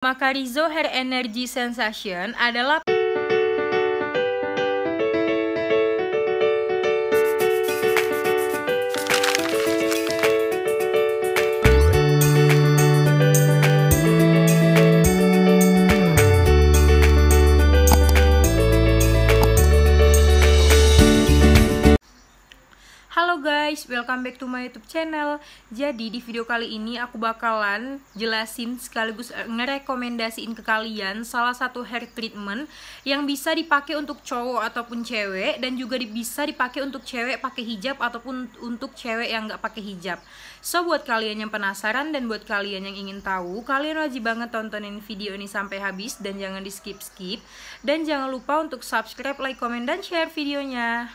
Maka Hair Energy Sensation adalah welcome back to my youtube channel Jadi di video kali ini aku bakalan jelasin sekaligus eh, ngerekomendasiin ke kalian Salah satu hair treatment yang bisa dipakai untuk cowok ataupun cewek Dan juga bisa dipakai untuk cewek pakai hijab ataupun untuk cewek yang gak pakai hijab So buat kalian yang penasaran dan buat kalian yang ingin tahu Kalian wajib banget tontonin video ini sampai habis dan jangan di skip-skip Dan jangan lupa untuk subscribe, like, komen, dan share videonya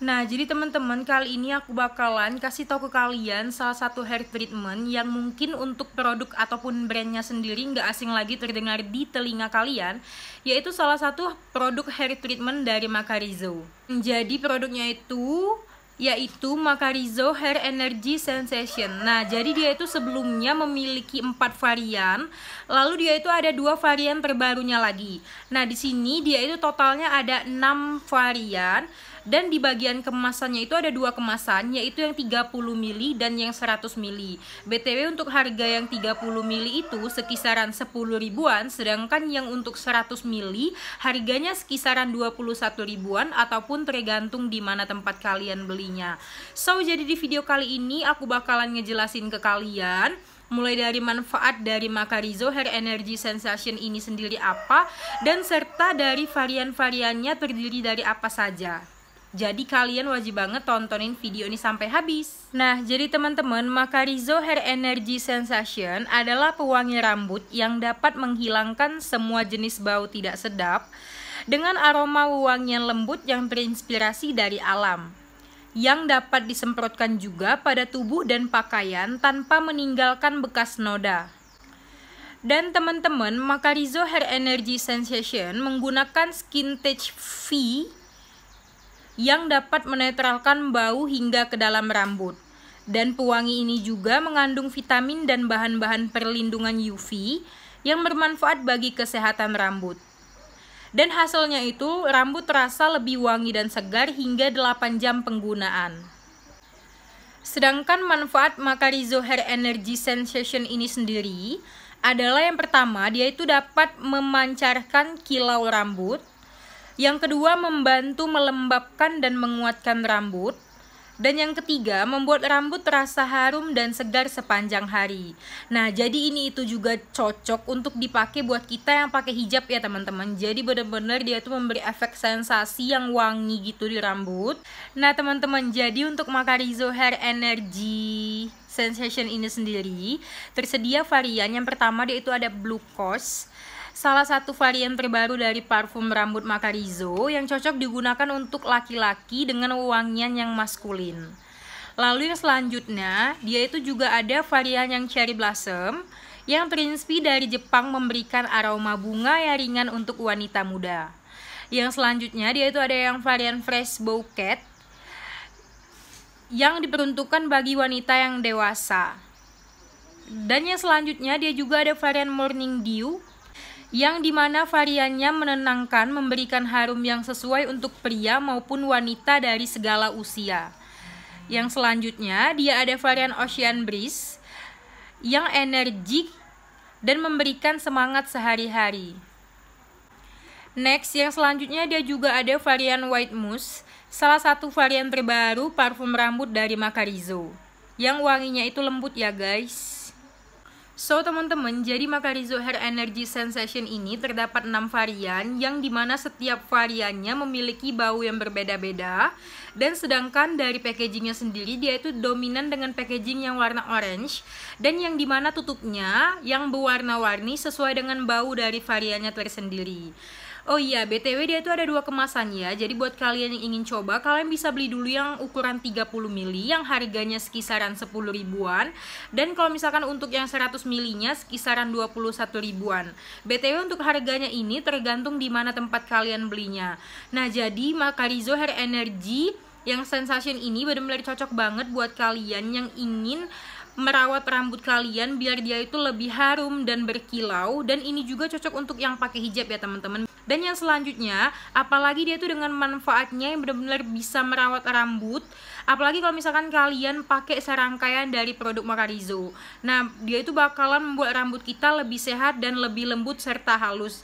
Nah, jadi teman-teman, kali ini aku bakalan kasih tahu ke kalian salah satu hair treatment yang mungkin untuk produk ataupun brandnya sendiri nggak asing lagi terdengar di telinga kalian, yaitu salah satu produk hair treatment dari Makarizo. Jadi produknya itu yaitu Makarizo Hair Energy Sensation. Nah, jadi dia itu sebelumnya memiliki empat varian, lalu dia itu ada dua varian terbarunya lagi. Nah, di sini dia itu totalnya ada enam varian dan di bagian kemasannya itu ada dua kemasan yaitu yang 30 mili dan yang 100 mili BTW untuk harga yang 30 mili itu sekisaran 10 ribuan sedangkan yang untuk 100 mili harganya sekisaran 21 ribuan ataupun tergantung di mana tempat kalian belinya so jadi di video kali ini aku bakalan ngejelasin ke kalian mulai dari manfaat dari Makarizo Hair Energy Sensation ini sendiri apa, dan serta dari varian-variannya terdiri dari apa saja. Jadi kalian wajib banget tontonin video ini sampai habis. Nah, jadi teman-teman, makarizo Hair Energy Sensation adalah pewangi rambut yang dapat menghilangkan semua jenis bau tidak sedap dengan aroma yang lembut yang terinspirasi dari alam yang dapat disemprotkan juga pada tubuh dan pakaian tanpa meninggalkan bekas noda. Dan teman-teman, makarizo Hair Energy Sensation menggunakan Skin Touch V yang dapat menetralkan bau hingga ke dalam rambut. Dan pewangi ini juga mengandung vitamin dan bahan-bahan perlindungan UV yang bermanfaat bagi kesehatan rambut. Dan hasilnya itu rambut terasa lebih wangi dan segar hingga 8 jam penggunaan. Sedangkan manfaat Makarizo Hair Energy Sensation ini sendiri adalah yang pertama, dia itu dapat memancarkan kilau rambut, yang kedua, membantu melembabkan dan menguatkan rambut. Dan yang ketiga, membuat rambut terasa harum dan segar sepanjang hari. Nah, jadi ini itu juga cocok untuk dipakai buat kita yang pakai hijab ya teman-teman. Jadi benar-benar dia itu memberi efek sensasi yang wangi gitu di rambut. Nah, teman-teman, jadi untuk Makarizo Hair Energy Sensation ini sendiri, tersedia varian yang pertama dia itu ada Blue Coast salah satu varian terbaru dari parfum rambut Makarizo yang cocok digunakan untuk laki-laki dengan wangian yang maskulin. Lalu yang selanjutnya, dia itu juga ada varian yang cherry blossom yang terinspi dari Jepang memberikan aroma bunga yang ringan untuk wanita muda. Yang selanjutnya, dia itu ada yang varian fresh bouquet yang diperuntukkan bagi wanita yang dewasa. Dan yang selanjutnya dia juga ada varian Morning Dew yang dimana variannya menenangkan, memberikan harum yang sesuai untuk pria maupun wanita dari segala usia. Yang selanjutnya, dia ada varian Ocean Breeze yang energik dan memberikan semangat sehari-hari. Next, yang selanjutnya dia juga ada varian White Mousse, salah satu varian terbaru parfum rambut dari Macarizo. Yang wanginya itu lembut ya guys. So teman-teman, jadi maka di Zohar Energy Sensation ini terdapat 6 varian yang dimana setiap variannya memiliki bau yang berbeda-beda dan sedangkan dari packagingnya sendiri dia itu dominan dengan packaging yang warna orange dan yang dimana tutupnya yang berwarna-warni sesuai dengan bau dari variannya tersendiri. Oh iya, BTW dia tuh ada dua kemasannya. Jadi buat kalian yang ingin coba, kalian bisa beli dulu yang ukuran 30 mili yang harganya sekisaran 10 ribuan dan kalau misalkan untuk yang 100 milinya sekisaran 21 ribuan. BTW untuk harganya ini tergantung di mana tempat kalian belinya. Nah, jadi Makarizo Hair Energy yang sensation ini benar-benar cocok banget buat kalian yang ingin merawat rambut kalian biar dia itu lebih harum dan berkilau dan ini juga cocok untuk yang pakai hijab ya teman-teman dan yang selanjutnya apalagi dia itu dengan manfaatnya yang benar-benar bisa merawat rambut apalagi kalau misalkan kalian pakai serangkaian dari produk Mokarizo nah dia itu bakalan membuat rambut kita lebih sehat dan lebih lembut serta halus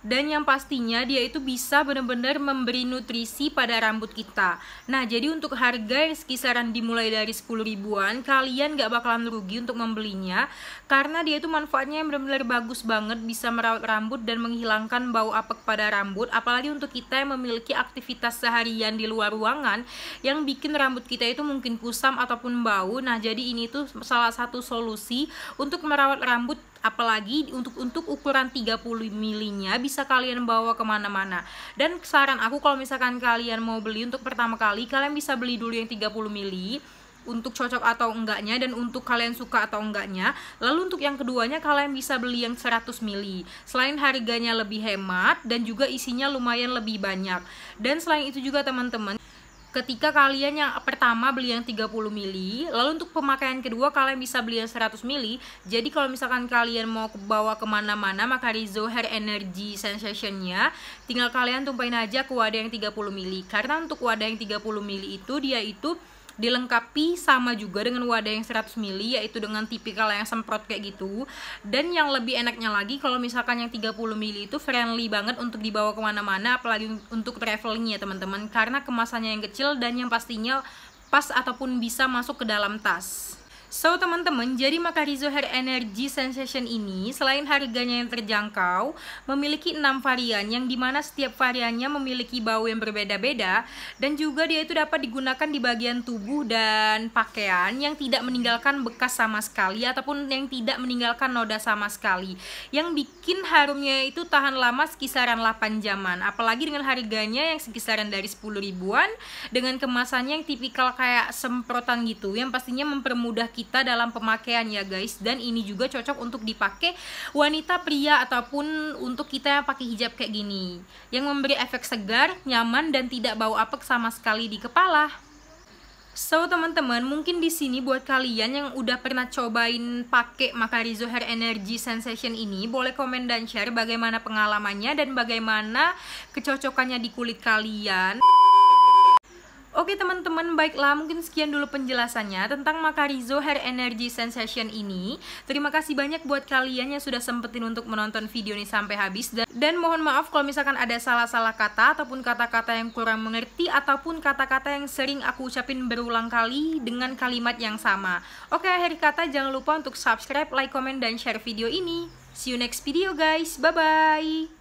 dan yang pastinya dia itu bisa benar-benar memberi nutrisi pada rambut kita. Nah, jadi untuk harga yang sekisaran dimulai dari 10 ribuan, kalian gak bakalan rugi untuk membelinya karena dia itu manfaatnya yang benar-benar bagus banget bisa merawat rambut dan menghilangkan bau apek pada rambut, apalagi untuk kita yang memiliki aktivitas seharian di luar ruangan yang bikin rambut kita itu mungkin kusam ataupun bau. Nah, jadi ini tuh salah satu solusi untuk merawat rambut apalagi untuk untuk ukuran 30 milinya bisa kalian bawa kemana-mana dan saran aku kalau misalkan kalian mau beli untuk pertama kali kalian bisa beli dulu yang 30 mili untuk cocok atau enggaknya dan untuk kalian suka atau enggaknya lalu untuk yang keduanya kalian bisa beli yang 100 mili selain harganya lebih hemat dan juga isinya lumayan lebih banyak dan selain itu juga teman-teman ketika kalian yang pertama beli yang 30 mili lalu untuk pemakaian kedua kalian bisa beli yang 100 mili jadi kalau misalkan kalian mau bawa kemana-mana maka di Zohar Energy Sensationnya tinggal kalian tumpahin aja ke wadah yang 30 mili karena untuk wadah yang 30 mili itu dia itu dilengkapi sama juga dengan wadah yang 100 mili yaitu dengan tipikal yang semprot kayak gitu dan yang lebih enaknya lagi kalau misalkan yang 30 mili itu friendly banget untuk dibawa kemana-mana apalagi untuk traveling ya teman-teman karena kemasannya yang kecil dan yang pastinya pas ataupun bisa masuk ke dalam tas So teman-teman, jadi Makarizo Hair Energy Sensation ini selain harganya yang terjangkau, memiliki 6 varian yang dimana setiap variannya memiliki bau yang berbeda-beda dan juga dia itu dapat digunakan di bagian tubuh dan pakaian yang tidak meninggalkan bekas sama sekali ataupun yang tidak meninggalkan noda sama sekali yang bikin harumnya itu tahan lama sekisaran 8 jaman apalagi dengan harganya yang sekisaran dari 10 ribuan dengan kemasannya yang tipikal kayak semprotan gitu yang pastinya mempermudah kita kita dalam pemakaian ya guys dan ini juga cocok untuk dipakai wanita pria ataupun untuk kita yang pakai hijab kayak gini yang memberi efek segar, nyaman dan tidak bau apek sama sekali di kepala So teman-teman, mungkin di sini buat kalian yang udah pernah cobain pakai Makarizo Hair Energy Sensation ini, boleh komen dan share bagaimana pengalamannya dan bagaimana kecocokannya di kulit kalian. Oke teman-teman, baiklah mungkin sekian dulu penjelasannya tentang Makarizo Hair Energy Sensation ini. Terima kasih banyak buat kalian yang sudah sempetin untuk menonton video ini sampai habis. Dan, dan mohon maaf kalau misalkan ada salah-salah kata ataupun kata-kata yang kurang mengerti ataupun kata-kata yang sering aku ucapin berulang kali dengan kalimat yang sama. Oke, akhir kata jangan lupa untuk subscribe, like, komen, dan share video ini. See you next video guys, bye-bye!